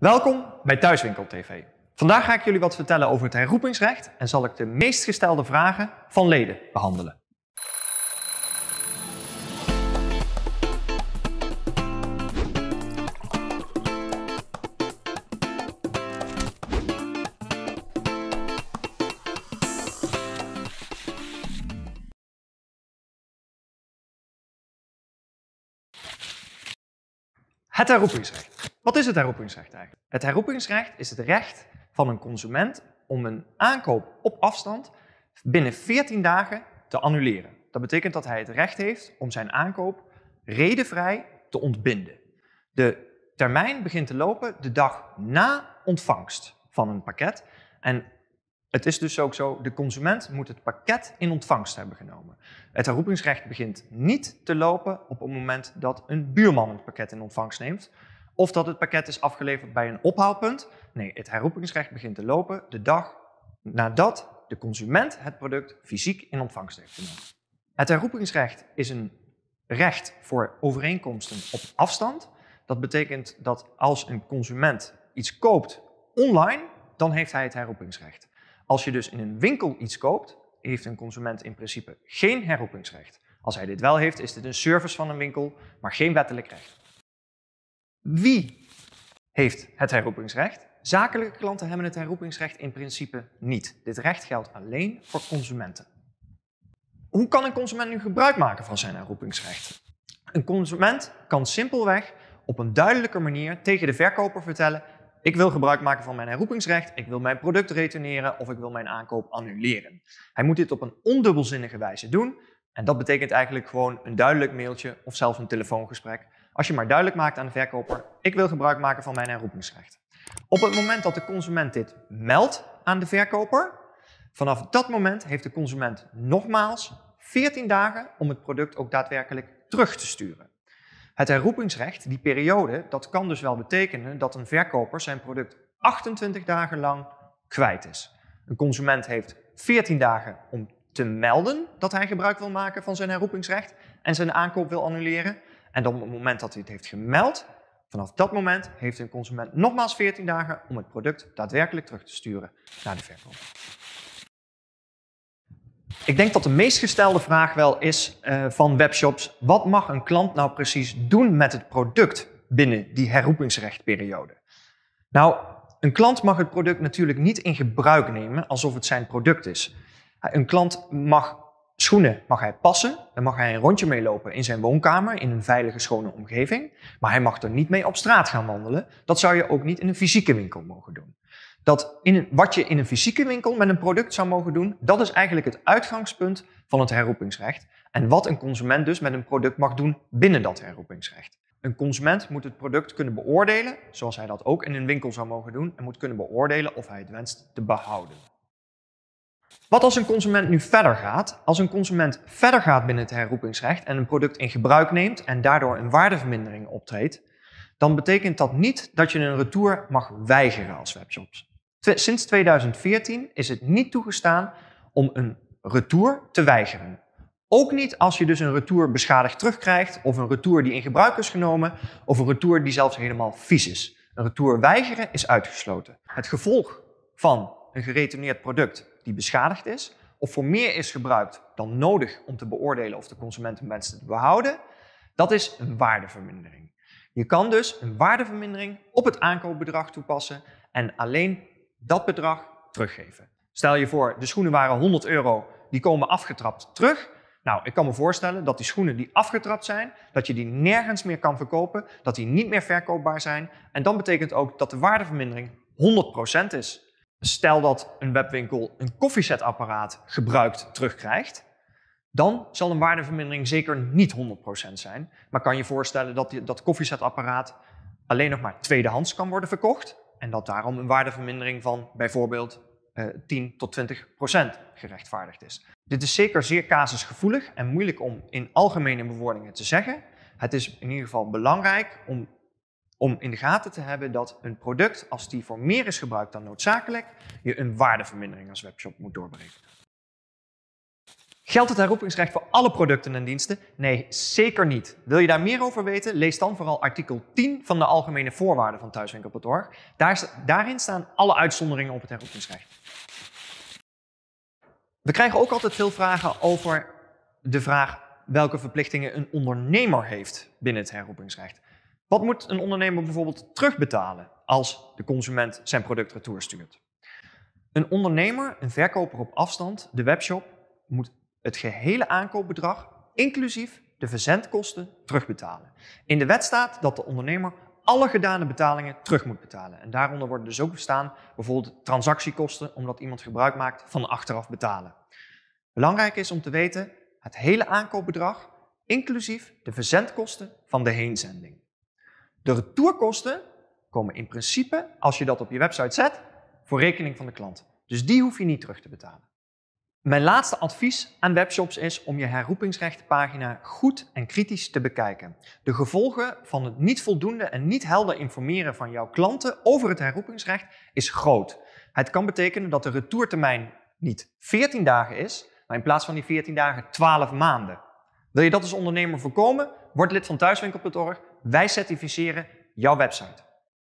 Welkom bij Thuiswinkel TV. Vandaag ga ik jullie wat vertellen over het herroepingsrecht en zal ik de meest gestelde vragen van leden behandelen. Het herroepingsrecht. Wat is het herroepingsrecht eigenlijk? Het herroepingsrecht is het recht van een consument om een aankoop op afstand binnen 14 dagen te annuleren. Dat betekent dat hij het recht heeft om zijn aankoop redenvrij te ontbinden. De termijn begint te lopen de dag na ontvangst van een pakket. En het is dus ook zo, de consument moet het pakket in ontvangst hebben genomen. Het herroepingsrecht begint niet te lopen op het moment dat een buurman het pakket in ontvangst neemt. Of dat het pakket is afgeleverd bij een ophaalpunt. Nee, het herroepingsrecht begint te lopen de dag nadat de consument het product fysiek in ontvangst heeft genomen. Het herroepingsrecht is een recht voor overeenkomsten op afstand. Dat betekent dat als een consument iets koopt online, dan heeft hij het herroepingsrecht. Als je dus in een winkel iets koopt, heeft een consument in principe geen herroepingsrecht. Als hij dit wel heeft, is dit een service van een winkel, maar geen wettelijk recht. Wie heeft het herroepingsrecht? Zakelijke klanten hebben het herroepingsrecht in principe niet. Dit recht geldt alleen voor consumenten. Hoe kan een consument nu gebruik maken van zijn herroepingsrecht? Een consument kan simpelweg op een duidelijke manier tegen de verkoper vertellen ik wil gebruik maken van mijn herroepingsrecht, ik wil mijn product retourneren of ik wil mijn aankoop annuleren. Hij moet dit op een ondubbelzinnige wijze doen en dat betekent eigenlijk gewoon een duidelijk mailtje of zelfs een telefoongesprek. Als je maar duidelijk maakt aan de verkoper, ik wil gebruik maken van mijn herroepingsrecht. Op het moment dat de consument dit meldt aan de verkoper, vanaf dat moment heeft de consument nogmaals 14 dagen om het product ook daadwerkelijk terug te sturen. Het herroepingsrecht, die periode, dat kan dus wel betekenen dat een verkoper zijn product 28 dagen lang kwijt is. Een consument heeft 14 dagen om te melden dat hij gebruik wil maken van zijn herroepingsrecht en zijn aankoop wil annuleren. En dan op het moment dat hij het heeft gemeld, vanaf dat moment heeft een consument nogmaals 14 dagen om het product daadwerkelijk terug te sturen naar de verkoper. Ik denk dat de meest gestelde vraag wel is uh, van webshops: wat mag een klant nou precies doen met het product binnen die herroepingsrechtperiode? Nou, een klant mag het product natuurlijk niet in gebruik nemen alsof het zijn product is. Eh, een klant mag schoenen mag hij passen, dan mag hij een rondje meelopen in zijn woonkamer in een veilige, schone omgeving, maar hij mag er niet mee op straat gaan wandelen. Dat zou je ook niet in een fysieke winkel mogen doen dat in wat je in een fysieke winkel met een product zou mogen doen, dat is eigenlijk het uitgangspunt van het herroepingsrecht. En wat een consument dus met een product mag doen binnen dat herroepingsrecht. Een consument moet het product kunnen beoordelen, zoals hij dat ook in een winkel zou mogen doen, en moet kunnen beoordelen of hij het wenst te behouden. Wat als een consument nu verder gaat? Als een consument verder gaat binnen het herroepingsrecht en een product in gebruik neemt en daardoor een waardevermindering optreedt, dan betekent dat niet dat je een retour mag weigeren als webshops. Sinds 2014 is het niet toegestaan om een retour te weigeren. Ook niet als je dus een retour beschadigd terugkrijgt, of een retour die in gebruik is genomen, of een retour die zelfs helemaal vies is. Een retour weigeren is uitgesloten. Het gevolg van een geretourneerd product die beschadigd is, of voor meer is gebruikt dan nodig om te beoordelen of de consument een wens te behouden, dat is een waardevermindering. Je kan dus een waardevermindering op het aankoopbedrag toepassen en alleen dat bedrag teruggeven. Stel je voor, de schoenen waren 100 euro, die komen afgetrapt terug. Nou, ik kan me voorstellen dat die schoenen die afgetrapt zijn, dat je die nergens meer kan verkopen, dat die niet meer verkoopbaar zijn. En dan betekent ook dat de waardevermindering 100% is. Stel dat een webwinkel een koffiezetapparaat gebruikt terugkrijgt, dan zal een waardevermindering zeker niet 100% zijn. Maar kan je voorstellen dat dat koffiezetapparaat alleen nog maar tweedehands kan worden verkocht? en dat daarom een waardevermindering van bijvoorbeeld 10 eh, tot 20 procent gerechtvaardigd is. Dit is zeker zeer casusgevoelig en moeilijk om in algemene bewoordingen te zeggen. Het is in ieder geval belangrijk om, om in de gaten te hebben dat een product, als die voor meer is gebruikt dan noodzakelijk, je een waardevermindering als webshop moet doorbreken. Geldt het herroepingsrecht voor alle producten en diensten? Nee, zeker niet. Wil je daar meer over weten? Lees dan vooral artikel 10 van de Algemene Voorwaarden van Thuiswinkel.org. Daar, daarin staan alle uitzonderingen op het herroepingsrecht. We krijgen ook altijd veel vragen over de vraag welke verplichtingen een ondernemer heeft binnen het herroepingsrecht. Wat moet een ondernemer bijvoorbeeld terugbetalen als de consument zijn product retour stuurt? Een ondernemer, een verkoper op afstand, de webshop, moet het gehele aankoopbedrag, inclusief de verzendkosten, terugbetalen. In de wet staat dat de ondernemer alle gedane betalingen terug moet betalen. En daaronder worden dus ook bestaan bijvoorbeeld transactiekosten, omdat iemand gebruik maakt van achteraf betalen. Belangrijk is om te weten het hele aankoopbedrag, inclusief de verzendkosten van de heenzending. De retourkosten komen in principe, als je dat op je website zet, voor rekening van de klant. Dus die hoef je niet terug te betalen. Mijn laatste advies aan webshops is om je herroepingsrechtpagina goed en kritisch te bekijken. De gevolgen van het niet voldoende en niet helder informeren van jouw klanten over het herroepingsrecht is groot. Het kan betekenen dat de retourtermijn niet 14 dagen is, maar in plaats van die 14 dagen 12 maanden. Wil je dat als ondernemer voorkomen? Word lid van thuiswinkel.org. Wij certificeren jouw website.